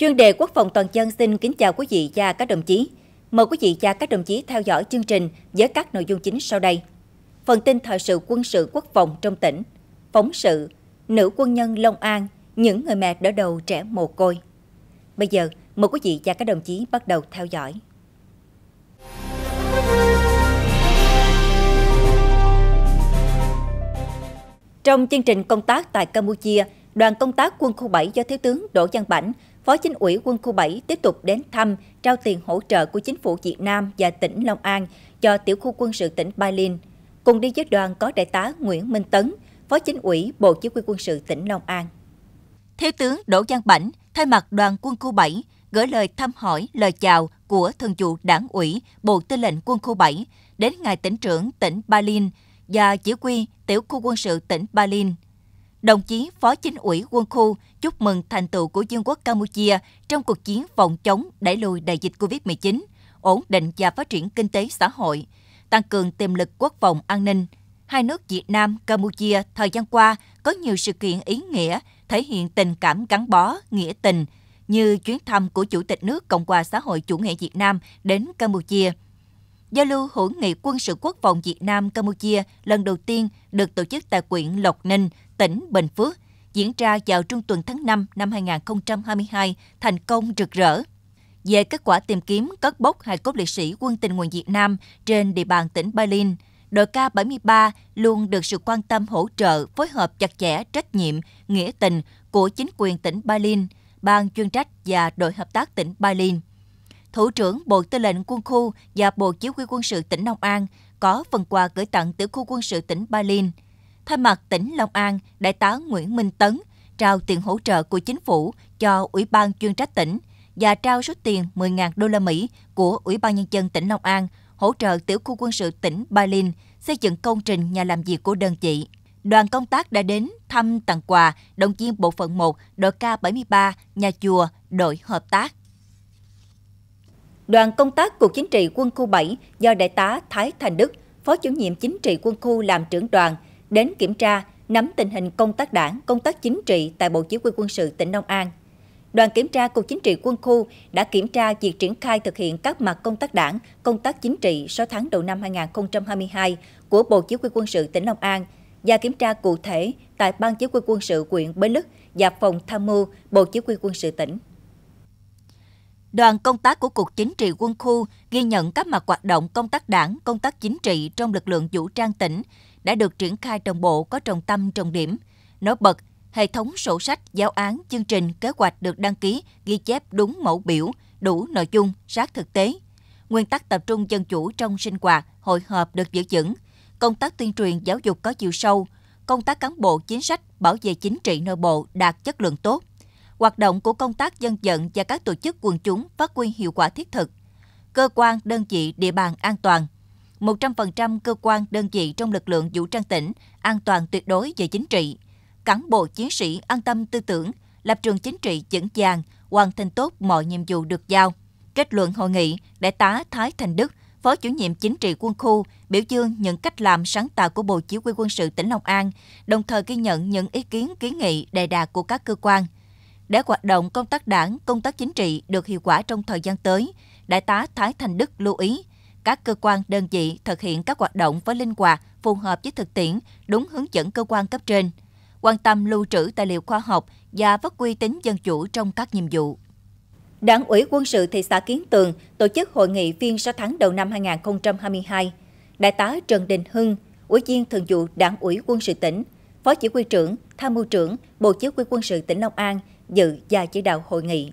Chuyên đề Quốc phòng toàn dân xin kính chào quý vị và các đồng chí. Mời quý vị và các đồng chí theo dõi chương trình với các nội dung chính sau đây. Phần tin thời sự quân sự quốc phòng trong tỉnh, phóng sự, nữ quân nhân Long An, những người mẹ đỡ đầu trẻ mồ côi. Bây giờ, mời quý vị và các đồng chí bắt đầu theo dõi. Trong chương trình công tác tại Campuchia, đoàn công tác quân khu 7 do Thiếu tướng Đỗ Văn Bảnh, Phó Chính ủy quân khu 7 tiếp tục đến thăm, trao tiền hỗ trợ của chính phủ Việt Nam và tỉnh Long An cho tiểu khu quân sự tỉnh Ba Linh. Cùng đi với đoàn có đại tá Nguyễn Minh Tấn, Phó Chính ủy Bộ Chỉ huy quân sự tỉnh Long An. Thiếu tướng Đỗ Giang Bảnh thay mặt đoàn quân khu 7 gửi lời thăm hỏi, lời chào của Thường vụ Đảng ủy, Bộ Tư lệnh Quân khu 7 đến Ngài tỉnh trưởng tỉnh Ba Linh và chỉ huy Tiểu khu quân sự tỉnh Ba Linh. Đồng chí Phó Chính ủy quân khu chúc mừng thành tựu của Vương quốc Campuchia trong cuộc chiến phòng chống đẩy lùi đại dịch COVID-19, ổn định và phát triển kinh tế xã hội, tăng cường tiềm lực quốc phòng an ninh. Hai nước Việt Nam, Campuchia thời gian qua có nhiều sự kiện ý nghĩa thể hiện tình cảm gắn bó, nghĩa tình như chuyến thăm của Chủ tịch nước Cộng hòa xã hội chủ nghĩa Việt Nam đến Campuchia – giao lưu hữu nghị quân sự quốc phòng Việt Nam Campuchia lần đầu tiên được tổ chức tại quyện Lộc Ninh, tỉnh Bình Phước diễn ra vào trung tuần tháng 5 năm 2022 thành công rực rỡ. Về kết quả tìm kiếm cất bốc hài cốt liệt sĩ quân tình nguyện Việt Nam trên địa bàn tỉnh Berlin, đội K-73 luôn được sự quan tâm hỗ trợ, phối hợp chặt chẽ, trách nhiệm, nghĩa tình của chính quyền tỉnh Berlin, ban chuyên trách và đội hợp tác tỉnh Berlin. Thủ trưởng Bộ Tư lệnh Quân khu và Bộ Chỉ huy quân sự tỉnh Long An có phần quà gửi tặng tiểu khu quân sự tỉnh Berlin – Thay mặt tỉnh Long An, Đại tá Nguyễn Minh Tấn trao tiền hỗ trợ của chính phủ cho Ủy ban chuyên trách tỉnh và trao số tiền 10.000 đô la Mỹ của Ủy ban nhân dân tỉnh Long An hỗ trợ tiểu khu quân sự tỉnh Berlin xây dựng công trình nhà làm việc của đơn vị. Đoàn công tác đã đến thăm tặng quà động viên bộ phận 1 đội K73 nhà chùa đội hợp tác. Đoàn công tác Cục Chính trị Quân khu 7 do Đại tá Thái Thành Đức, Phó chủ nhiệm Chính trị Quân khu làm trưởng đoàn – đến kiểm tra, nắm tình hình công tác đảng, công tác chính trị tại Bộ Chỉ huy quân sự tỉnh Long An. Đoàn kiểm tra Cục Chính trị Quân khu đã kiểm tra việc triển khai thực hiện các mặt công tác đảng, công tác chính trị 6 tháng đầu năm 2022 của Bộ Chỉ huy quân sự tỉnh Long An và kiểm tra cụ thể tại Ban Chỉ huy quân sự huyện Bến Lức và Phòng Tham mưu Bộ Chỉ huy quân sự tỉnh. Đoàn công tác của Cục Chính trị quân khu ghi nhận các mặt hoạt động công tác đảng, công tác chính trị trong lực lượng vũ trang tỉnh, đã được triển khai đồng bộ có trọng tâm trọng điểm. Nói bật, hệ thống sổ sách, giáo án, chương trình, kế hoạch được đăng ký, ghi chép đúng mẫu biểu, đủ nội dung, sát thực tế. Nguyên tắc tập trung dân chủ trong sinh hoạt, hội họp được giữ vững. Công tác tuyên truyền giáo dục có chiều sâu. Công tác cán bộ chính sách bảo vệ chính trị nội bộ đạt chất lượng tốt. Hoạt động của công tác dân vận và các tổ chức quần chúng phát huy hiệu quả thiết thực. Cơ quan, đơn vị, địa bàn an toàn, 100% cơ quan đơn vị trong lực lượng vũ trang tỉnh an toàn tuyệt đối về chính trị. Cán bộ chiến sĩ an tâm tư tưởng, lập trường chính trị vững vàng, hoàn thành tốt mọi nhiệm vụ được giao. Kết luận hội nghị, Đại tá Thái Thành Đức, Phó chủ nhiệm chính trị quân khu biểu dương những cách làm sáng tạo của Bộ Chỉ huy quân sự tỉnh Long An, đồng thời ghi nhận những ý kiến kiến nghị đề đạt của các cơ quan. Để hoạt động công tác đảng, công tác chính trị được hiệu quả trong thời gian tới, Đại tá Thái Thành Đức lưu ý các cơ quan, đơn vị thực hiện các hoạt động với linh hoạt, phù hợp với thực tiễn, đúng hướng dẫn cơ quan cấp trên, quan tâm lưu trữ tài liệu khoa học và phát huy tính dân chủ trong các nhiệm vụ. Đảng ủy quân sự thị xã Kiến Tường tổ chức hội nghị phiên 6 tháng đầu năm 2022. Đại tá Trần Đình Hưng, Ủy viên Thường vụ Đảng ủy quân sự tỉnh, Phó Chỉ huy trưởng, Tham mưu trưởng, Bộ Chỉ huy quân sự tỉnh Long An dự và chỉ đạo hội nghị.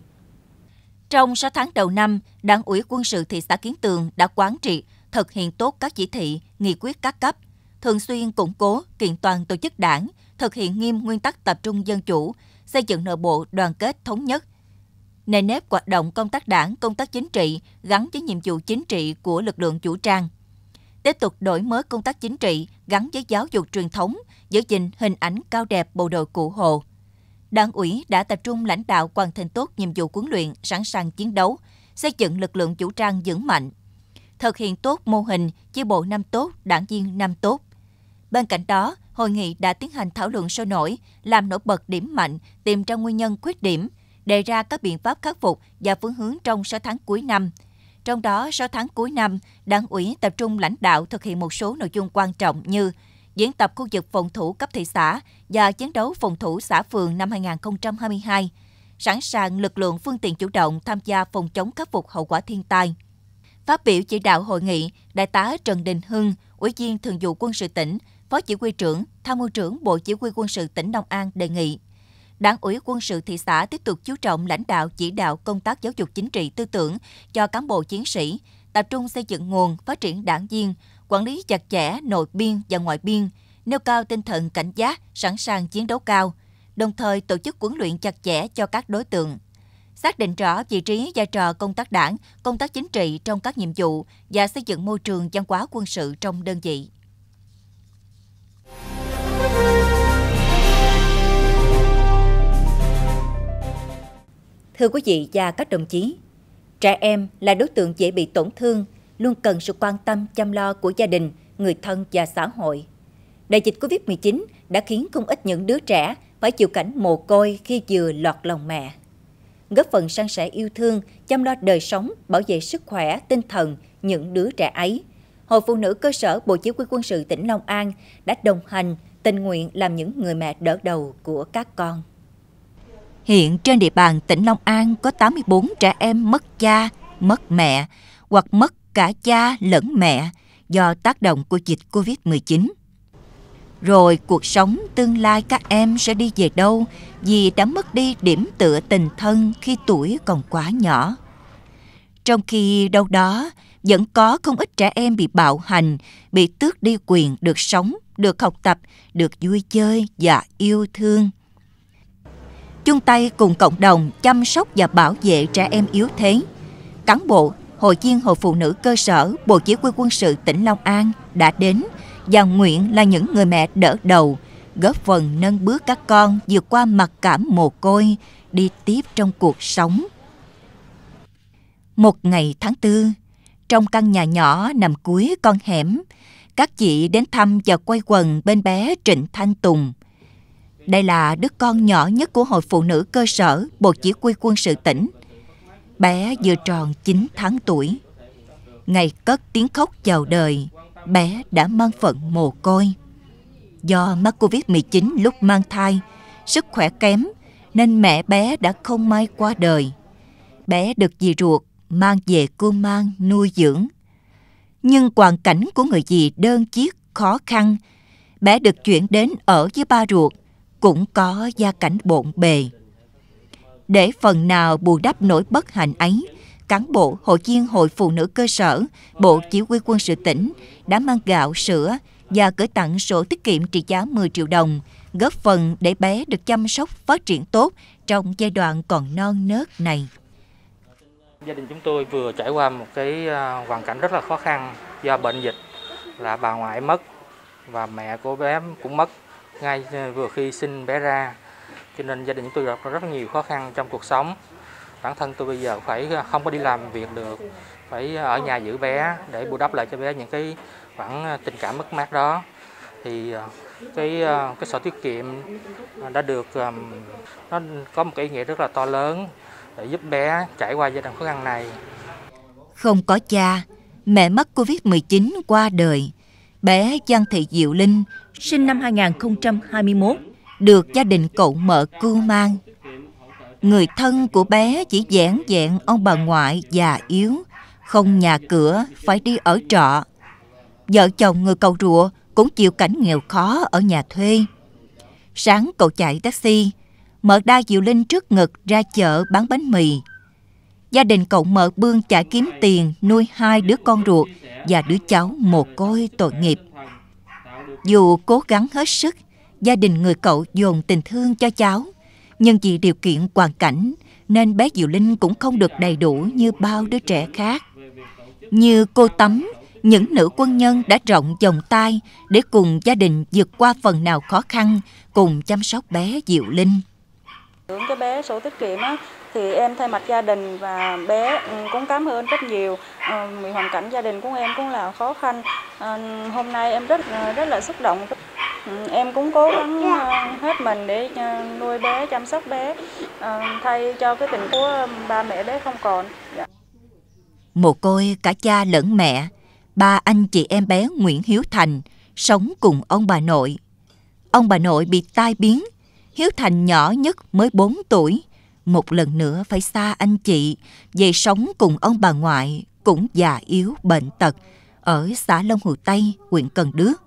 Trong 6 tháng đầu năm, Đảng ủy quân sự thị xã Kiến Tường đã quán triệt thực hiện tốt các chỉ thị, nghị quyết các cấp, thường xuyên củng cố, kiện toàn tổ chức đảng, thực hiện nghiêm nguyên tắc tập trung dân chủ, xây dựng nội bộ đoàn kết thống nhất. Nền nếp hoạt động công tác đảng, công tác chính trị gắn với nhiệm vụ chính trị của lực lượng chủ trang. Tiếp tục đổi mới công tác chính trị gắn với giáo dục truyền thống, giữ gìn hình ảnh cao đẹp bộ đội cụ Hồ. Đảng ủy đã tập trung lãnh đạo hoàn thành tốt nhiệm vụ huấn luyện, sẵn sàng chiến đấu, xây dựng lực lượng vũ trang vững mạnh, thực hiện tốt mô hình chi bộ năm tốt, đảng viên năm tốt. Bên cạnh đó, hội nghị đã tiến hành thảo luận sôi nổi, làm nổi bật điểm mạnh, tìm ra nguyên nhân khuyết điểm, đề ra các biện pháp khắc phục và phương hướng trong 6 tháng cuối năm. Trong đó, 6 tháng cuối năm, Đảng ủy tập trung lãnh đạo thực hiện một số nội dung quan trọng như diễn tập khu vực phòng thủ cấp thị xã và chiến đấu phòng thủ xã phường năm 2022, sẵn sàng lực lượng phương tiện chủ động tham gia phòng chống khắc phục hậu quả thiên tai. Phát biểu chỉ đạo hội nghị, Đại tá Trần Đình Hưng, Ủy viên Thường vụ Quân sự tỉnh, Phó Chỉ huy trưởng, Tham mưu trưởng Bộ Chỉ huy Quân sự tỉnh Long An đề nghị Đảng ủy quân sự thị xã tiếp tục chú trọng lãnh đạo chỉ đạo công tác giáo dục chính trị tư tưởng cho cán bộ chiến sĩ, tập trung xây dựng nguồn, phát triển đảng viên, quản lý chặt chẽ nội biên và ngoại biên, nêu cao tinh thần cảnh giác, sẵn sàng chiến đấu cao, đồng thời tổ chức huấn luyện chặt chẽ cho các đối tượng. Xác định rõ vị trí vai trò công tác đảng, công tác chính trị trong các nhiệm vụ và xây dựng môi trường văn hóa quân sự trong đơn vị. Thưa quý vị và các đồng chí, trẻ em là đối tượng dễ bị tổn thương luôn cần sự quan tâm chăm lo của gia đình, người thân và xã hội. Đại dịch Covid-19 đã khiến không ít những đứa trẻ phải chịu cảnh mồ côi khi vừa lọt lòng mẹ. Góp phần san sẻ yêu thương, chăm lo đời sống, bảo vệ sức khỏe, tinh thần những đứa trẻ ấy. Hội Phụ nữ cơ sở Bộ Chỉ huy quân sự tỉnh Long An đã đồng hành, tình nguyện làm những người mẹ đỡ đầu của các con. Hiện trên địa bàn tỉnh Long An có 84 trẻ em mất cha, mất mẹ hoặc mất cả cha lẫn mẹ do tác động của dịch Covid-19. Rồi cuộc sống tương lai các em sẽ đi về đâu vì đã mất đi điểm tựa tình thân khi tuổi còn quá nhỏ. Trong khi đâu đó vẫn có không ít trẻ em bị bạo hành, bị tước đi quyền được sống, được học tập, được vui chơi và yêu thương. Chung tay cùng cộng đồng chăm sóc và bảo vệ trẻ em yếu thế. Cán bộ Hội viên Hội Phụ nữ cơ sở Bộ Chỉ huy quân sự tỉnh Long An đã đến và nguyện là những người mẹ đỡ đầu, góp phần nâng bước các con vượt qua mặc cảm mồ côi, đi tiếp trong cuộc sống. Một ngày tháng tư, trong căn nhà nhỏ nằm cuối con hẻm, các chị đến thăm và quay quần bên bé Trịnh Thanh Tùng. Đây là đứa con nhỏ nhất của Hội Phụ nữ cơ sở Bộ Chỉ huy quân sự tỉnh – bé vừa tròn 9 tháng tuổi. Ngày cất tiếng khóc chào đời, bé đã mang phận mồ côi. Do mắc Covid-19 lúc mang thai, sức khỏe kém nên mẹ bé đã không may qua đời. Bé được dì ruột mang về cô mang nuôi dưỡng. Nhưng hoàn cảnh của người dì đơn chiếc khó khăn, bé được chuyển đến ở với ba ruột cũng có gia cảnh bộn bề. Để phần nào bù đắp nỗi bất hạnh ấy, cán bộ Hội viên Hội Phụ nữ cơ sở, Bộ Chỉ huy quân sự tỉnh đã mang gạo, sữa và gửi tặng sổ tiết kiệm trị giá 10 triệu đồng, góp phần để bé được chăm sóc phát triển tốt trong giai đoạn còn non nớt này. Gia đình chúng tôi vừa trải qua một cái à, hoàn cảnh rất là khó khăn do bệnh dịch là bà ngoại mất và mẹ của bé cũng mất ngay à, vừa khi sinh bé ra cho nên gia đình chúng tôi gặp rất nhiều khó khăn trong cuộc sống bản thân tôi bây giờ phải à, không có đi làm việc được phải à, ở nhà giữ bé để bù đắp lại cho bé những cái khoảng à, tình cảm mất mát đó thì cái cái sổ tiết kiệm đã được nó có một cái ý nghĩa rất là to lớn để giúp bé trải qua giai đoạn khó khăn này. Không có cha, mẹ mất Covid-19 qua đời. Bé Giang Thị Diệu Linh sinh năm 2021 được gia đình cậu mợ cưu mang. Người thân của bé chỉ dẻn dẹn ông bà ngoại già yếu, không nhà cửa, phải đi ở trọ. Vợ chồng người cầu rùa cũng chịu cảnh nghèo khó ở nhà thuê. Sáng cậu chạy taxi, mợ đa diệu linh trước ngực ra chợ bán bánh mì. Gia đình cậu mợ bươn chả kiếm tiền nuôi hai đứa con ruột và đứa cháu mồ côi tội nghiệp. Dù cố gắng hết sức, gia đình người cậu dồn tình thương cho cháu. Nhưng vì điều kiện hoàn cảnh nên bé Diệu Linh cũng không được đầy đủ như bao đứa trẻ khác. Như cô Tắm, những nữ quân nhân đã rộng vòng tay để cùng gia đình vượt qua phần nào khó khăn cùng chăm sóc bé Diệu Linh. Hướng cái bé sổ tiết kiệm á, thì em thay mặt gia đình và bé ừ, cũng cảm ơn rất nhiều ờ, vì hoàn cảnh gia đình của em cũng là khó khăn. Ờ, hôm nay em rất ờ, rất là xúc động. Ừ, em cũng cố gắng ờ, hết mình để ờ, nuôi bé, chăm sóc bé, ờ, thay cho cái tình của ba mẹ bé không còn. Dạ. Một côi cả cha lẫn mẹ, ba anh chị em bé Nguyễn Hiếu Thành sống cùng ông bà nội. Ông bà nội bị tai biến, Hiếu Thành nhỏ nhất mới 4 tuổi, một lần nữa phải xa anh chị về sống cùng ông bà ngoại cũng già yếu bệnh tật ở xã Long Hồ Tây, huyện Cần Đước.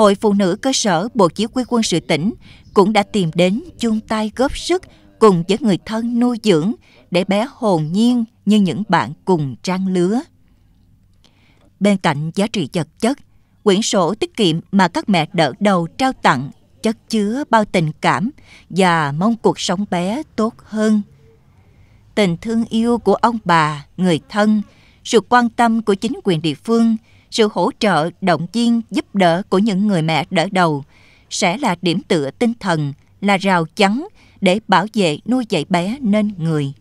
Hội Phụ nữ cơ sở Bộ Chỉ huy quân sự tỉnh cũng đã tìm đến chung tay góp sức cùng với người thân nuôi dưỡng để bé hồn nhiên như những bạn cùng trang lứa. Bên cạnh giá trị vật chất, quyển sổ tiết kiệm mà các mẹ đỡ đầu trao tặng chất chứa bao tình cảm và mong cuộc sống bé tốt hơn. Tình thương yêu của ông bà, người thân, sự quan tâm của chính quyền địa phương – sự hỗ trợ, động viên, giúp đỡ của những người mẹ đỡ đầu sẽ là điểm tựa tinh thần, là rào chắn để bảo vệ nuôi dạy bé nên người.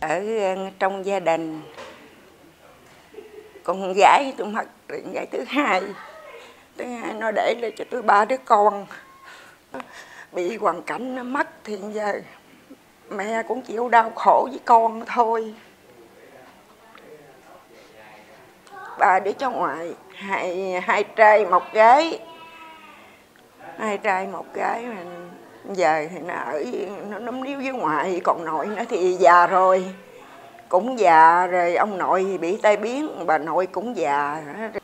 Ở ờ, trong gia đình, con gái tôi mặc con gái thứ hai, thứ hai nó để lại cho tôi ba đứa con bị hoàn cảnh nó mất thì giờ mẹ cũng chịu đau khổ với con thôi ba đứa cháu ngoại hai hai trai một gái hai trai một gái mình giờ thì nó ở nó núm níu với ngoại còn nội nó thì già rồi cũng già rồi ông nội thì bị tai biến bà nội cũng già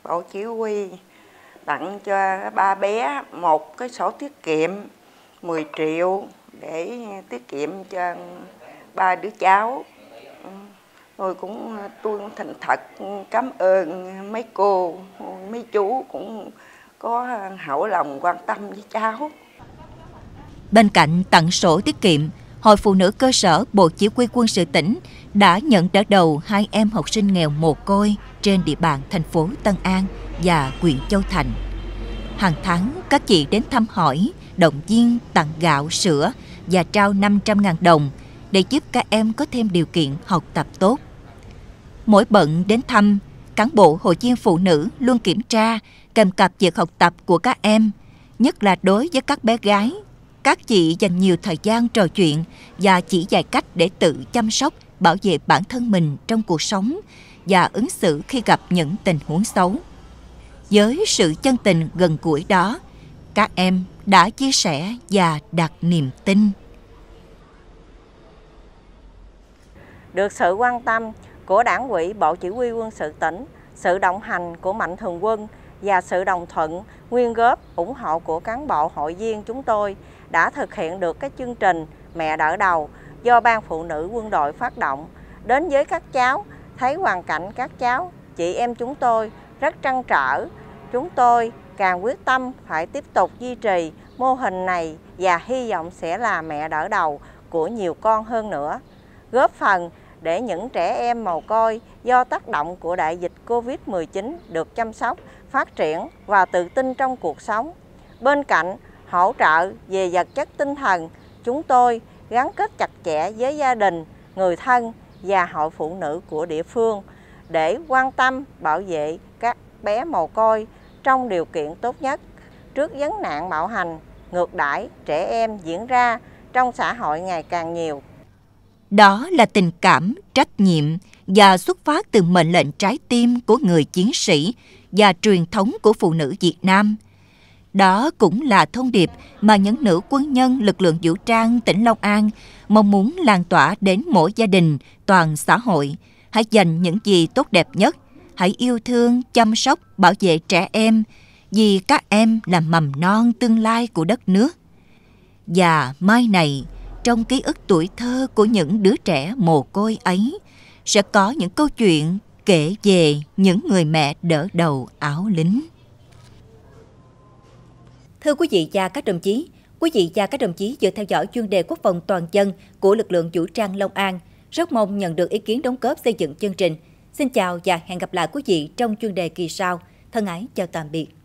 bộ chỉ huy tặng cho ba bé một cái sổ tiết kiệm 10 triệu để tiết kiệm cho ba đứa cháu Tôi cũng tôi cũng thành thật cảm ơn mấy cô mấy chú cũng có hảo lòng quan tâm với cháu bên cạnh tặng sổ tiết kiệm Hội Phụ nữ cơ sở Bộ Chỉ huy quân sự tỉnh đã nhận đỡ đầu hai em học sinh nghèo mồ côi trên địa bàn thành phố Tân An và huyện Châu Thành. Hàng tháng, các chị đến thăm hỏi, động viên, tặng gạo, sữa và trao 500.000 đồng để giúp các em có thêm điều kiện học tập tốt. Mỗi bận đến thăm, cán bộ hội viên phụ nữ luôn kiểm tra, kèm cặp việc học tập của các em, nhất là đối với các bé gái. Các chị dành nhiều thời gian trò chuyện và chỉ dạy cách để tự chăm sóc, bảo vệ bản thân mình trong cuộc sống và ứng xử khi gặp những tình huống xấu. Với sự chân tình gần gũi đó, các em đã chia sẻ và đặt niềm tin. Được sự quan tâm, của Đảng quỹ Bộ Chỉ huy quân sự tỉnh, sự đồng hành của mạnh thường quân và sự đồng thuận, nguyên góp, ủng hộ của cán bộ hội viên chúng tôi đã thực hiện được cái chương trình Mẹ đỡ đầu do Ban Phụ nữ quân đội phát động. Đến với các cháu, thấy hoàn cảnh các cháu, chị em chúng tôi rất trăn trở. Chúng tôi càng quyết tâm phải tiếp tục duy trì mô hình này và hy vọng sẽ là mẹ đỡ đầu của nhiều con hơn nữa. Góp phần để những trẻ em mồ côi do tác động của đại dịch Covid-19 được chăm sóc, phát triển và tự tin trong cuộc sống. Bên cạnh hỗ trợ về vật chất tinh thần, chúng tôi gắn kết chặt chẽ với gia đình, người thân và hội phụ nữ của địa phương để quan tâm bảo vệ các bé mồ côi trong điều kiện tốt nhất trước vấn nạn bạo hành, ngược đãi trẻ em diễn ra trong xã hội ngày càng nhiều. Đó là tình cảm, trách nhiệm và xuất phát từ mệnh lệnh trái tim của người chiến sĩ và truyền thống của phụ nữ Việt Nam. Đó cũng là thông điệp mà những nữ quân nhân lực lượng vũ trang tỉnh Long An mong muốn lan tỏa đến mỗi gia đình, toàn xã hội. Hãy dành những gì tốt đẹp nhất, hãy yêu thương, chăm sóc, bảo vệ trẻ em, vì các em là mầm non tương lai của đất nước. Và mai này, trong ký ức tuổi thơ của những đứa trẻ mồ côi ấy sẽ có những câu chuyện kể về những người mẹ đỡ đầu áo lính. Thưa quý vị và các đồng chí, quý vị và các đồng chí vừa theo dõi chuyên đề quốc phòng toàn dân của lực lượng vũ trang Long An. Rất mong nhận được ý kiến đóng góp xây dựng chương trình. Xin chào và hẹn gặp lại quý vị trong chuyên đề kỳ sau. Thân ái chào tạm biệt.